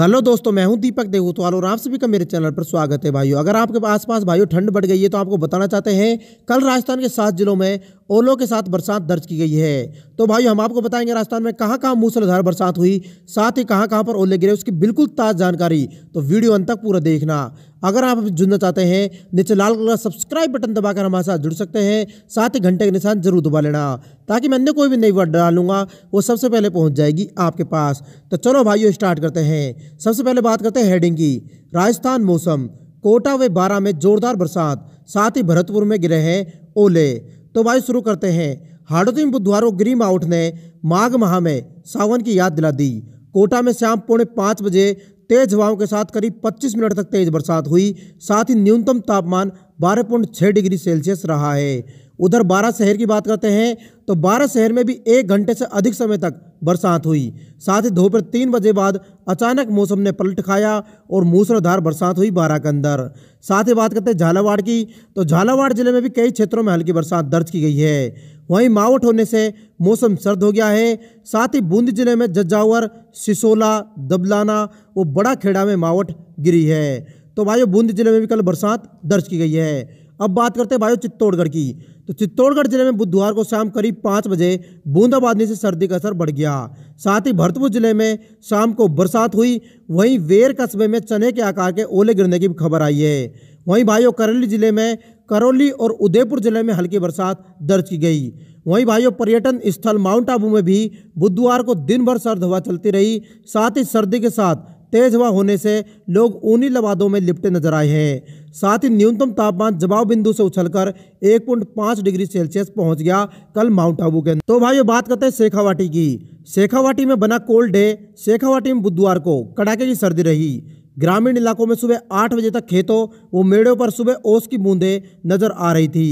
hello दोस्तों मैं हूं दीपक देवूतवाल और आप सभी का मेरे चैनल पर स्वागत है भाइयों अगर आपके आसपास भाइयों ठंड बढ़ गई है तो आपको बताना चाहते हैं कल राजस्थान के सात जिलों में ओलों के साथ बरसात दर्ज की गई है तो भाई हम आपको बताएंगे राजस्थान में कहाँ कहाँ मूसलाधार बरसात हुई साथ ही कहाँ कहाँ पर ओले गिरे उसकी बिल्कुल ताज़ जानकारी तो वीडियो अंत तक पूरा देखना अगर आप जुड़ना चाहते हैं नीचे लाल कलर सब्सक्राइब बटन दबाकर हमारे साथ जुड़ सकते हैं साथ ही घंटे के निशान जरूर दबा लेना ताकि मैं अन्य कोई भी नई वर्ड डालूंगा वो सबसे पहले पहुंच जाएगी आपके पास तो चलो भाइयों स्टार्ट करते हैं सबसे पहले बात करते हैं हेडिंग की राजस्थान मौसम कोटा व बारा में जोरदार बरसात साथ ही भरतपुर में गिरे हैं ओले तो भाई शुरू करते हैं हाड़ोती बुधवार को ग्रीम आउट ने माघ माह में सावन की याद दिला दी कोटा में शाम पौने पाँच बजे तेज हवाओं के साथ करीब 25 मिनट तक तेज बरसात हुई साथ ही न्यूनतम तापमान बारह डिग्री सेल्सियस रहा है उधर बारह शहर की बात करते हैं तो बारह शहर में भी एक घंटे से अधिक समय तक बरसात हुई साथ ही दोपहर तीन बजे बाद अचानक मौसम ने पलट खाया और मूसलाधार बरसात हुई बारह के अंदर साथ ही बात करते हैं झालावाड़ की तो झालावाड़ जिले में भी कई क्षेत्रों में हल्की बरसात दर्ज की गई है वहीं मावट होने से मौसम सर्द हो गया है साथ ही बूंदी जिले में जज्जावर सिसोला दबलाना वो बड़ा खेड़ा में मावट गिरी है तो भाई बूंदी जिले में भी कल बरसात दर्ज की गई है अब बात करते हैं भाई चित्तौड़गढ़ की तो चित्तौड़गढ़ जिले में बुधवार को शाम करीब पाँच बजे बूंदाबांदी से सर्दी का असर बढ़ गया साथ ही भरतपुर जिले में शाम को बरसात हुई वहीं वेर कस्बे में चने के आकार के ओले गिरने की खबर आई है वहीं भाइयों करेली जिले में करौली और उदयपुर जिले में हल्की बरसात दर्ज की गई वहीं भाइयों पर्यटन स्थल माउंट आबू में भी बुधवार को दिन भर सर्द हवा चलती रही साथ ही सर्दी के साथ तेज हवा होने से लोग ऊनी लबादों में लिपटे नजर आए हैं साथ ही न्यूनतम तापमान जवाब बिंदु से उछलकर 1.5 डिग्री सेल्सियस पहुंच गया कल माउंट आबू के तो भाइयों बात करते हैं शेखावाटी की शेखावाटी में बना कोल्ड डे शेखावाटी में बुधवार को कड़ाके की सर्दी रही ग्रामीण इलाकों में सुबह आठ बजे तक खेतों व मेड़ों पर सुबह ओस की बूंदे नजर आ रही थी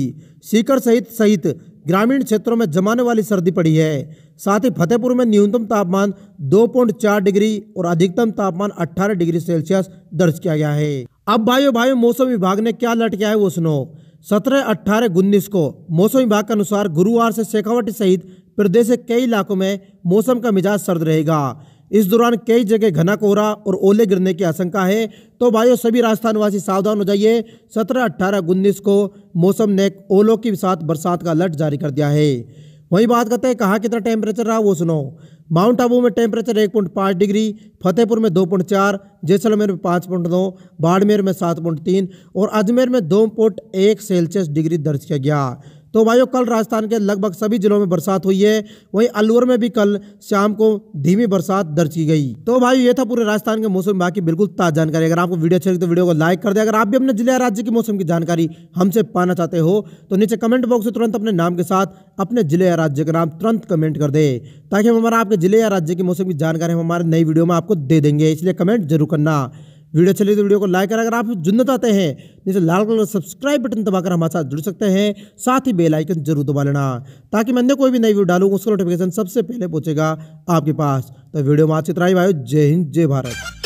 सीकर सहित सहित ग्रामीण क्षेत्रों में जमाने वाली सर्दी पड़ी है साथ ही फतेहपुर में न्यूनतम तापमान दो पॉइंट चार डिग्री और अधिकतम तापमान 18 डिग्री सेल्सियस दर्ज किया गया है अब भाइयों भाइयों मौसम विभाग ने क्या किया है वो सुनो सत्रह अट्ठारह उन्नीस को मौसम विभाग के अनुसार गुरुवार से शेखावटी सहित प्रदेश के कई इलाकों में मौसम का मिजाज सर्द रहेगा इस दौरान कई जगह घना कोहरा और ओले गिरने की आशंका है तो भाइयों सभी राजस्थान वासी सावधान हो जाइए सत्रह अट्ठारह उन्नीस को मौसम ने ओलों के साथ बरसात का अलर्ट जारी कर दिया है वहीं बात करते हैं कहाँ कितना टेम्परेचर रहा वो सुनो माउंट आबू में टेम्परेचर एक पॉइंट पाँच डिग्री फतेहपुर में दो पॉइंट चार जैसलमेर में पाँच पॉइंट नौ बाड़मेर में सात पॉइंट तीन और अजमेर में दो पॉइंट एक सेल्सियस डिग्री दर्ज किया गया तो भाइयों कल राजस्थान के लगभग सभी जिलों में बरसात हुई है वहीं अलवर में भी कल शाम को धीमी बरसात दर्ज की गई तो भाई ये था पूरे राजस्थान के मौसम विभाग की बिल्कुल ताज जानकारी अगर आपको वीडियो अच्छी लगी तो वीडियो को लाइक कर दे अगर आप भी अपने जिले या राज्य के मौसम की जानकारी हमसे पाना चाहते हो तो नीचे कमेंट बॉक्स में तुरंत अपने नाम के साथ अपने जिले या राज्य का नाम तुरंत कमेंट कर दे ताकि हम हमारा आपके जिले या राज्य के मौसम की जानकारी हम हमारे नई वीडियो में आपको दे देंगे इसलिए कमेंट जरूर करना वीडियो अच्छी लगी तो वीडियो को लाइक करें अगर आप जुड़ना चाहते हैं नीचे लाल कलर सब्सक्राइब बटन दबाकर हमारे साथ जुड़ सकते हैं साथ ही बेल आइकन जरूर दबा लेना ताकि मैंने कोई भी नई वीडियो डालूँ उसका नोटिफिकेशन सबसे पहले पहुंचेगा आपके पास तो वीडियो में आज चित्राई भाई जय हिंद जय भारत